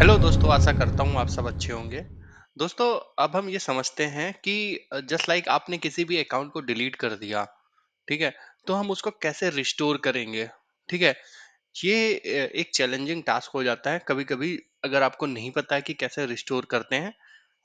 Hello दोस्तों आशा करता हूँ आप सब अच्छे होंगे दोस्तों अब हम ये समझते हैं कि जस्ट लाइक like आपने किसी भी अकाउंट को डिलीट कर दिया ठीक है तो हम उसको कैसे रिस्टोर करेंगे ठीक है ये एक चैलेंजिंग टास्क हो जाता है कभी कभी अगर आपको नहीं पता है कि कैसे रिस्टोर करते हैं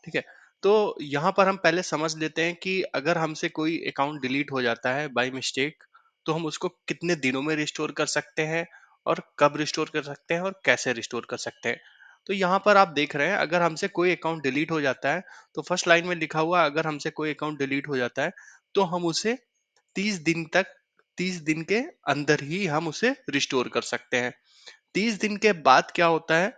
ठीक है तो यहाँ पर हम पहले समझ लेते हैं कि अगर हमसे कोई अकाउंट डिलीट हो जाता है बाई मिस्टेक तो हम उसको कितने दिनों में रिस्टोर कर सकते हैं और कब रिस्टोर कर सकते हैं और कैसे रिस्टोर कर सकते हैं तो यहाँ पर आप देख रहे हैं अगर हमसे कोई अकाउंट डिलीट हो जाता है तो फर्स्ट लाइन में लिखा हुआ अगर हमसे कोई अकाउंट डिलीट हो जाता है तो हम उसे तीस दिन तक तीस दिन के अंदर ही हम उसे रिस्टोर कर सकते हैं तीस दिन के बाद क्या होता है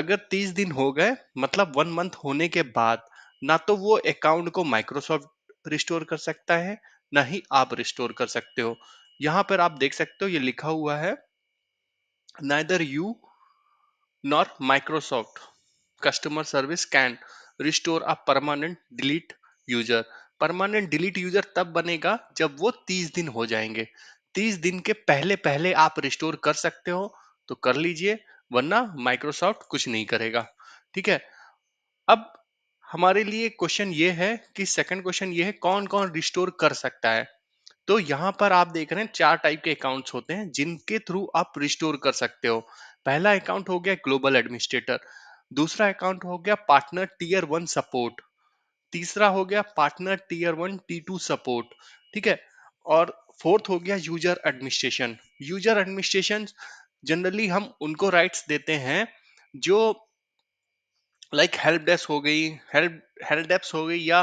अगर तीस दिन हो गए मतलब वन मंथ होने के बाद ना तो वो अकाउंट को माइक्रोसॉफ्ट रिस्टोर कर सकता है ना ही आप रिस्टोर कर सकते हो यहाँ पर आप देख सकते हो ये लिखा हुआ है neither you nor Microsoft customer service can restore a permanent delete user. Permanent delete user तब बनेगा जब वो तीस दिन हो जाएंगे तीस दिन के पहले पहले आप रिस्टोर कर सकते हो तो कर लीजिए वरना माइक्रोसॉफ्ट कुछ नहीं करेगा ठीक है अब हमारे लिए क्वेश्चन ये है कि सेकंड क्वेश्चन ये है कौन कौन रिस्टोर कर सकता है तो यहां पर आप देख रहे हैं चार टाइप के अकाउंट्स होते हैं जिनके थ्रू आप रिस्टोर कर सकते हो पहला अकाउंट हो गया ग्लोबल एडमिनिस्ट्रेटर दूसरा अकाउंट हो गया पार्टनर टीयर वन सपोर्ट तीसरा हो गया partner tier one T two support ठीक है और फोर्थ हो गया user administration user administration generally हम उनको राइट्स देते हैं जो लाइक हेल्प डेस्क हो गई हेल्प हेल्प डेस्क हो गई या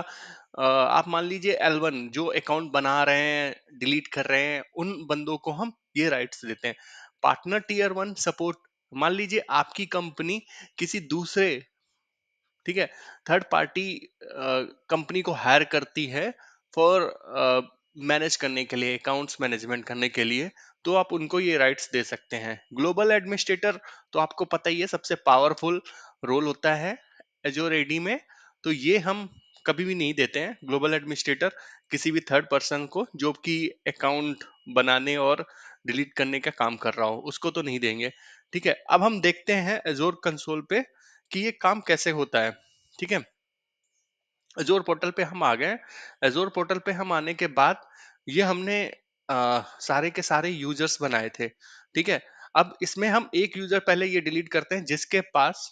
आप मान लीजिए एलवन जो अकाउंट बना रहे हैं डिलीट कर रहे हैं उन बंदों को हम ये राइट्स देते हैं पार्टनर टीयर वन सपोर्ट मान लीजिए आपकी कंपनी किसी दूसरे ठीक है थर्ड पार्टी कंपनी को हायर करती है फॉर मैनेज करने के लिए अकाउंट्स मैनेजमेंट करने के लिए तो आप उनको ये राइट्स दे सकते हैं ग्लोबल एडमिनिस्ट्रेटर तो आपको पता ही है सबसे पावरफुल रोल होता है एजोर एडी में तो ये हम कभी भी नहीं देते हैं ग्लोबल एडमिनिस्ट्रेटर किसी भी थर्ड पर्सन को जो कि अकाउंट बनाने और डिलीट करने का काम कर रहा हो उसको तो नहीं देंगे ठीक है अब हम देखते हैं एजोर कंसोल पे कि ये काम कैसे होता है ठीक है एजोर पोर्टल पे हम आ गए एजोर पोर्टल पे हम आने के बाद ये हमने आ, सारे के सारे यूजर्स बनाए थे ठीक है अब इसमें हम एक यूजर पहले ये डिलीट करते हैं जिसके पास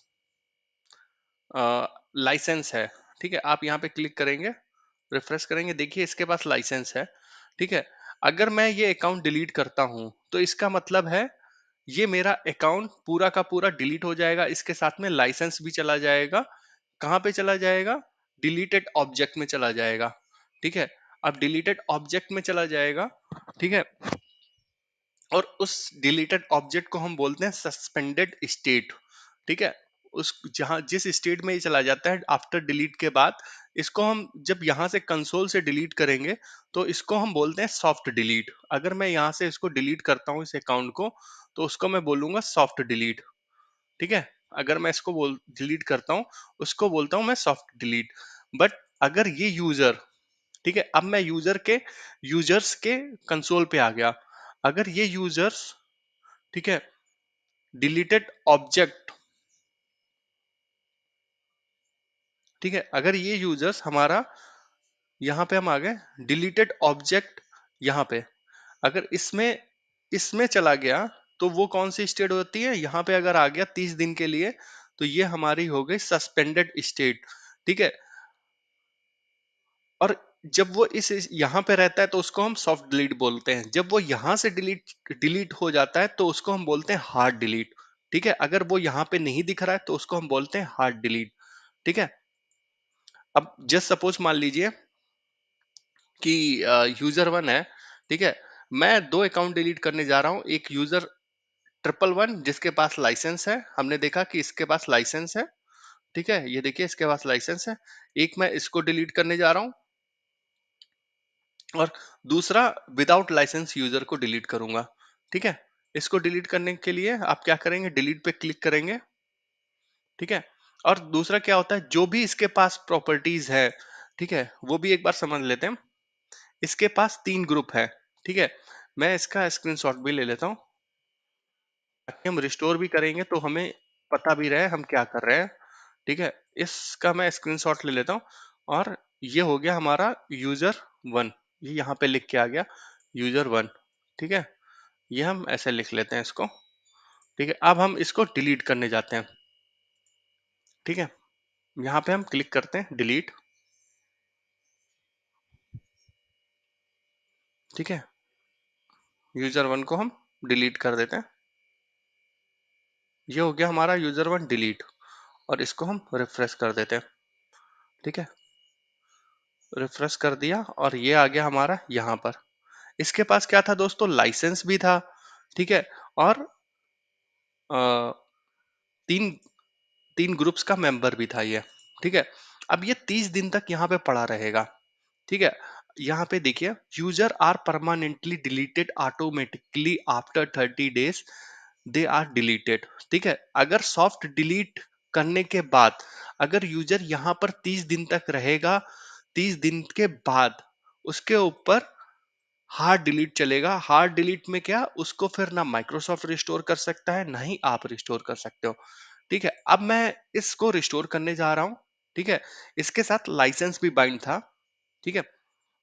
लाइसेंस है ठीक है आप यहाँ पे क्लिक करेंगे रिफ्रेश करेंगे देखिए इसके पास लाइसेंस है ठीक है अगर मैं ये अकाउंट डिलीट करता हूं तो इसका मतलब है ये मेरा अकाउंट पूरा का पूरा डिलीट हो जाएगा इसके साथ में लाइसेंस भी चला जाएगा कहाँ पे चला जाएगा डिलीटेड ऑब्जेक्ट में चला जाएगा ठीक है अब डिलीटेड ऑब्जेक्ट में चला जाएगा ठीक है और उस डिलीटेड ऑब्जेक्ट को हम बोलते हैं सस्पेंडेड स्टेट ठीक है उस जहां जिस स्टेट में ये चला जाता है आफ्टर डिलीट के बाद इसको हम जब यहाँ से कंसोल से डिलीट करेंगे तो इसको हम बोलते हैं सॉफ्ट डिलीट अगर मैं यहाँ से इसको डिलीट करता हूँ इस अकाउंट को तो उसको मैं बोलूँगा सॉफ्ट डिलीट ठीक है अगर मैं इसको बोल डिलीट करता हूँ उसको बोलता हूँ मैं सॉफ्ट डिलीट बट अगर ये यूज़र ठीक है अब मैं यूज़र के यूजर्स के कंसोल पे आ गया अगर ये यूजर्स ठीक है डिलीटेड ऑब्जेक्ट ठीक है अगर ये यूजर्स हमारा यहाँ पे हम आ गए डिलीटेड ऑब्जेक्ट यहाँ पे अगर इसमें इसमें चला गया तो वो कौन सी स्टेट होती है यहाँ पे अगर आ गया तीस दिन के लिए तो ये हमारी हो गई सस्पेंडेड स्टेट ठीक है और जब वो इस यहाँ पे रहता है तो उसको हम सॉफ्ट डिलीट बोलते हैं जब वो यहां से डिलीट डिलीट हो जाता है तो उसको हम बोलते हैं हार्ड डिलीट ठीक है अगर वो यहाँ पे नहीं दिख रहा है तो उसको हम बोलते हैं हार्ड डिलीट ठीक है अब जस्ट सपोज मान लीजिए कि यूजर वन है ठीक है मैं दो अकाउंट डिलीट करने जा रहा हूँ एक यूजर ट्रिपल वन जिसके पास लाइसेंस है हमने देखा कि इसके पास लाइसेंस है ठीक है ये देखिए इसके पास लाइसेंस है एक मैं इसको डिलीट करने जा रहा हूं और दूसरा विदाउट लाइसेंस यूजर को डिलीट करूंगा ठीक है इसको डिलीट करने के लिए आप क्या करेंगे डिलीट पे क्लिक करेंगे ठीक है और दूसरा क्या होता है जो भी इसके पास प्रॉपर्टीज है ठीक है वो भी एक बार समझ लेते हैं इसके पास तीन ग्रुप है ठीक है मैं इसका स्क्रीनशॉट भी ले लेता हूँ ताकि हम रिस्टोर भी करेंगे तो हमें पता भी रहे हम क्या कर रहे हैं ठीक है इसका मैं स्क्रीनशॉट ले लेता हूँ और ये हो गया हमारा यूजर वन ये यहाँ पे लिख के आ गया यूजर वन ठीक है ये हम ऐसे लिख लेते हैं इसको ठीक है अब हम इसको डिलीट करने जाते हैं ठीक है यहां पे हम क्लिक करते हैं डिलीट ठीक है यूजर वन को हम डिलीट कर देते हैं ये हो गया हमारा यूजर वन डिलीट और इसको हम रिफ्रेश कर देते हैं ठीक है रिफ्रेश कर दिया और ये आ गया हमारा यहां पर इसके पास क्या था दोस्तों लाइसेंस भी था ठीक है और आ, तीन तीन ग्रुप्स का मेंबर भी था ये ठीक है अब ये तीस दिन तक यहाँ पे पड़ा रहेगा ठीक है यहाँ पे देखिए user are permanently deleted automatically after thirty days they are deleted ठीक है अगर सॉफ्ट डिलीट करने के बाद अगर यूजर यहाँ पर तीस दिन तक रहेगा तीस दिन के बाद उसके ऊपर हार्ड डिलीट चलेगा हार्ड डिलीट में क्या उसको फिर ना माइक्रोसॉफ्ट रिस्टोर कर सकता है ना ही आप रिस्टोर कर सकते हो ठीक है अब मैं इसको रिस्टोर करने जा रहा हूं ठीक है इसके साथ लाइसेंस भी बाइंड था ठीक है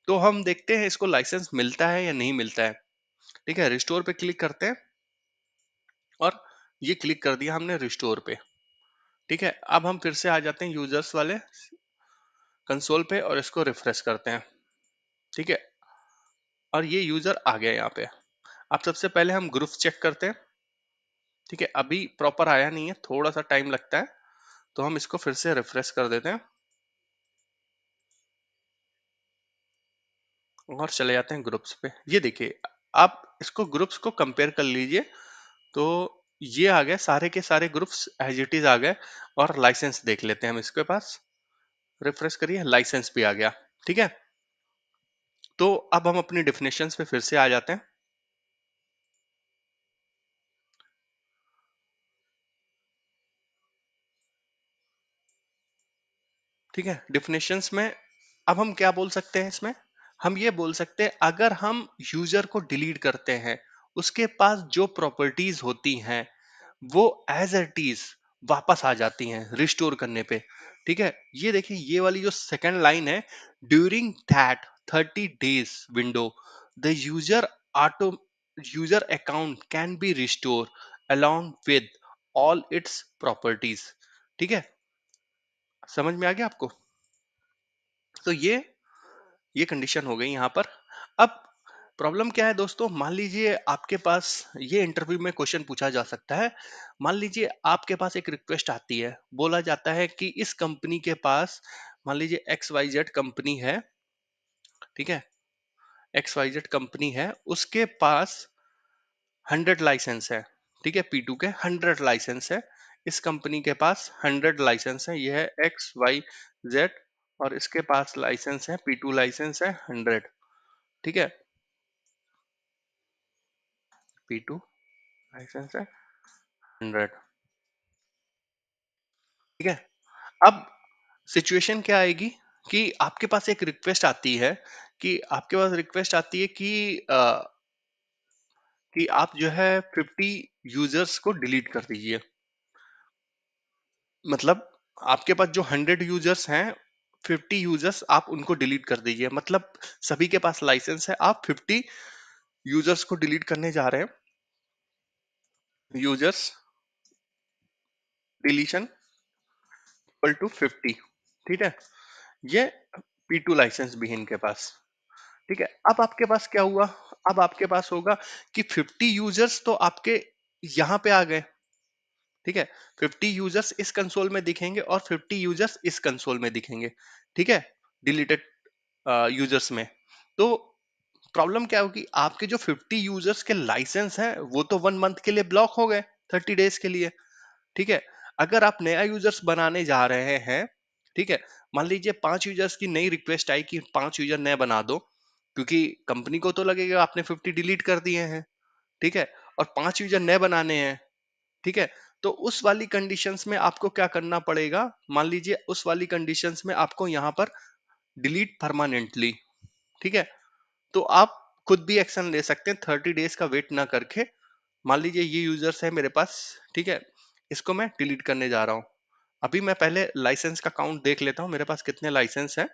तो हम देखते हैं इसको लाइसेंस मिलता है या नहीं मिलता है ठीक है रिस्टोर पे क्लिक करते हैं और ये क्लिक कर दिया हमने रिस्टोर पे ठीक है अब हम फिर से आ जाते हैं यूजर्स वाले कंसोल पे और इसको रिफ्रेश करते हैं ठीक है और ये यूजर आ गया यहाँ पे अब सबसे पहले हम ग्रुप चेक करते हैं ठीक है अभी प्रॉपर आया नहीं है थोड़ा सा टाइम लगता है तो हम इसको फिर से रिफ्रेश कर देते हैं और चले जाते हैं ग्रुप्स पे ये देखिए आप इसको ग्रुप्स को कंपेयर कर लीजिए तो ये आ गए सारे के सारे ग्रुप्स एज इट इज आ गए और लाइसेंस देख लेते हैं हम इसके पास रिफ्रेश करिए लाइसेंस भी आ गया ठीक है तो अब हम अपनी डिफिनेशन पे फिर से आ जाते हैं ठीक है डिफिनेशंस में अब हम क्या बोल सकते हैं इसमें हम ये बोल सकते हैं अगर हम यूजर को डिलीट करते हैं उसके पास जो प्रॉपर्टीज होती हैं वो एज एट इज वापस आ जाती हैं रिस्टोर करने पे ठीक है ये देखिए ये वाली जो सेकेंड लाइन है during that thirty days window the user auto user account can be restore along with all its properties ठीक है समझ में आ गया आपको तो ये ये कंडीशन हो गई यहाँ पर अब प्रॉब्लम क्या है दोस्तों मान लीजिए आपके पास ये इंटरव्यू में क्वेश्चन पूछा जा सकता है मान लीजिए आपके पास एक रिक्वेस्ट आती है बोला जाता है कि इस कंपनी के पास मान लीजिए एक्स वाई जेड कंपनी है ठीक है एक्स वाई जेड कंपनी है उसके पास हंड्रेड लाइसेंस है ठीक है P two K hundred licence है इस कंपनी के पास हंड्रेड लाइसेंस है यह है एक्स वाई जेड और इसके पास लाइसेंस है पी टू लाइसेंस है हंड्रेड ठीक है पी टू लाइसेंस है हंड्रेड ठीक है अब सिचुएशन क्या आएगी कि आपके पास एक रिक्वेस्ट आती है कि आपके पास रिक्वेस्ट आती है कि आ, कि आप जो है 50 यूजर्स को डिलीट कर दीजिए मतलब आपके पास जो हंड्रेड यूजर्स हैं 50 यूजर्स आप उनको डिलीट कर दीजिए मतलब सभी के पास लाइसेंस है आप 50 यूजर्स को डिलीट करने जा रहे हैं यूजर्स डिलीशन इक्वल टू 50 ठीक है ये P2 लाइसेंस भी है इनके पास ठीक है अब आपके पास क्या हुआ अब आपके पास होगा कि 50 यूजर्स तो आपके यहां पे आ गए ठीक है 50 यूजर्स इस कंसोल में दिखेंगे और 50 यूजर्स इस कंसोल में दिखेंगे ठीक है डिलीटेड यूजर्स में तो प्रॉब्लम क्या होगी आपके जो 50 यूजर्स के लाइसेंस हैं वो तो वन मंथ के लिए ब्लॉक हो गए 30 डेज के लिए ठीक है अगर आप नया यूजर्स बनाने जा रहे हैं ठीक है मान लीजिए पांच यूजर्स की नई रिक्वेस्ट आई कि पांच यूजर नए बना दो क्योंकि कंपनी को तो लगेगा आपने 50 डिलीट कर दिए हैं ठीक है और पांच यूजर नए बनाने हैं ठीक है तो उस वाली कंडीशंस में आपको क्या करना पड़ेगा मान लीजिए उस वाली कंडीशंस में आपको यहां पर डिलीट परमानेंटली ठीक है तो आप खुद भी एक्शन ले सकते हैं थर्टी डेज का वेट ना करके मान लीजिए ये यूजर्स है मेरे पास ठीक है इसको मैं डिलीट करने जा रहा हूँ अभी मैं पहले लाइसेंस का काउंट देख लेता हूँ मेरे पास कितने लाइसेंस है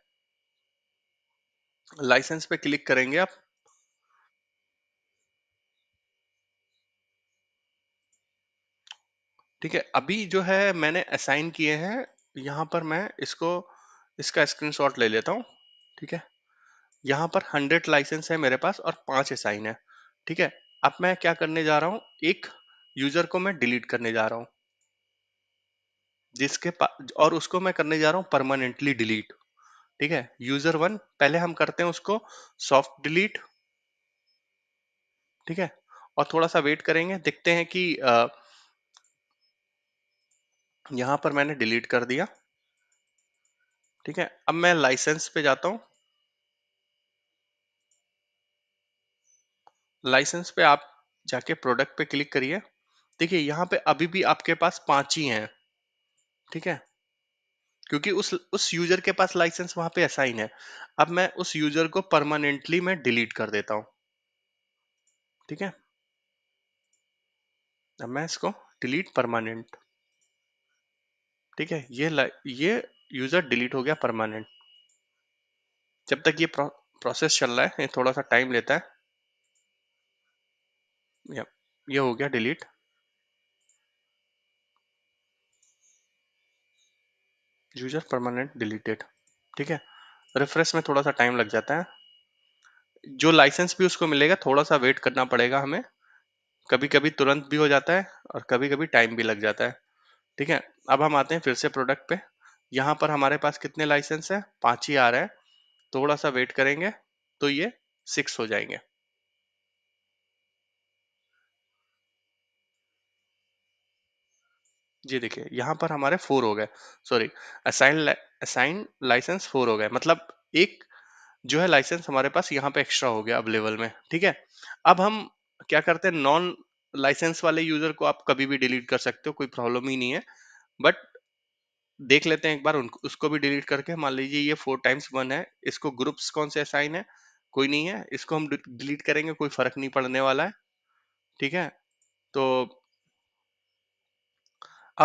लाइसेंस पे क्लिक करेंगे आप ठीक है अभी जो है मैंने असाइन किए हैं यहाँ पर मैं इसको इसका स्क्रीनशॉट ले लेता हूँ ठीक है यहाँ पर हंड्रेड लाइसेंस है मेरे पास और पाँच असाइन है ठीक है अब मैं क्या करने जा रहा हूँ एक यूजर को मैं डिलीट करने जा रहा हूँ जिसके पास और उसको मैं करने जा रहा हूँ परमानेंटली डिलीट ठीक है यूजर वन पहले हम करते हैं उसको सॉफ्ट डिलीट ठीक है और थोड़ा सा वेट करेंगे देखते हैं कि आ, यहां पर मैंने डिलीट कर दिया ठीक है अब मैं लाइसेंस पे जाता हूं लाइसेंस पे आप जाके प्रोडक्ट पे क्लिक करिए देखिए यहां पे अभी भी आपके पास पांच ही हैं ठीक है क्योंकि उस उस यूजर के पास लाइसेंस वहां पे असाइन है अब मैं उस यूजर को परमानेंटली मैं डिलीट कर देता हूं ठीक है अब मैं इसको डिलीट परमानेंट ठीक है ये ये यूजर डिलीट हो गया परमानेंट जब तक ये प्रो, प्रोसेस चल रहा है ये थोड़ा सा टाइम लेता है ये हो गया डिलीट यूजर परमानेंट डिलीटेड ठीक है रिफ्रेश में थोड़ा सा टाइम लग जाता है जो लाइसेंस भी उसको मिलेगा थोड़ा सा वेट करना पड़ेगा हमें कभी कभी तुरंत भी हो जाता है और कभी कभी टाइम भी लग जाता है ठीक है अब हम आते हैं फिर से प्रोडक्ट पे यहाँ पर हमारे पास कितने लाइसेंस है पांच ही आ रहे हैं थोड़ा सा वेट करेंगे तो ये सिक्स हो जाएंगे जी देखिए यहाँ पर हमारे फोर हो गए sorry assign assign licence four हो गए मतलब एक जो है लाइसेंस हमारे पास यहाँ पे एक्स्ट्रा हो गया अवेलेबल में ठीक है अब हम क्या करते हैं नॉन लाइसेंस वाले यूजर को आप कभी भी डिलीट कर सकते हो कोई प्रॉब्लम ही नहीं है बट देख लेते हैं एक बार उनको उसको भी डिलीट करके मान लीजिए ये फोर टाइम्स वन है इसको ग्रुप्स कौन से असाइन है कोई नहीं है इसको हम डिलीट करेंगे कोई फर्क नहीं पड़ने वाला है ठीक है तो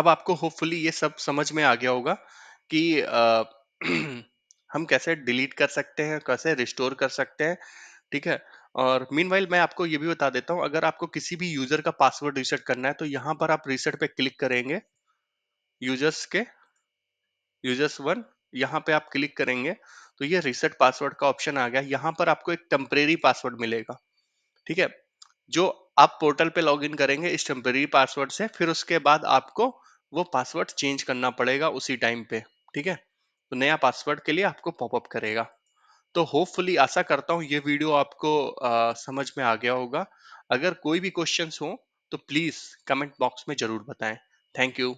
अब आपको होपफुली ये सब समझ में आ गया होगा कि आ, हम कैसे डिलीट कर सकते हैं कैसे रिस्टोर कर सकते हैं ठीक है और मीन मैं आपको ये भी बता देता हूँ अगर आपको किसी भी यूजर का पासवर्ड रीसेट करना है तो यहाँ पर आप रीसेट पे क्लिक करेंगे यूजर्स के यूजर्स वन यहाँ पे आप क्लिक करेंगे तो ये रीसेट पासवर्ड का ऑप्शन आ गया यहाँ पर आपको एक टेम्परेरी पासवर्ड मिलेगा ठीक है जो आप पोर्टल पे लॉगिन करेंगे इस टेम्परेरी पासवर्ड से फिर उसके बाद आपको वो पासवर्ड चेंज करना पड़ेगा उसी टाइम पे ठीक है तो नया पासवर्ड के लिए आपको पॉपअप करेगा तो होपफुली आशा करता हूँ ये वीडियो आपको आ, समझ में आ गया होगा अगर कोई भी क्वेश्चंस हो तो प्लीज़ कमेंट बॉक्स में ज़रूर बताएं थैंक यू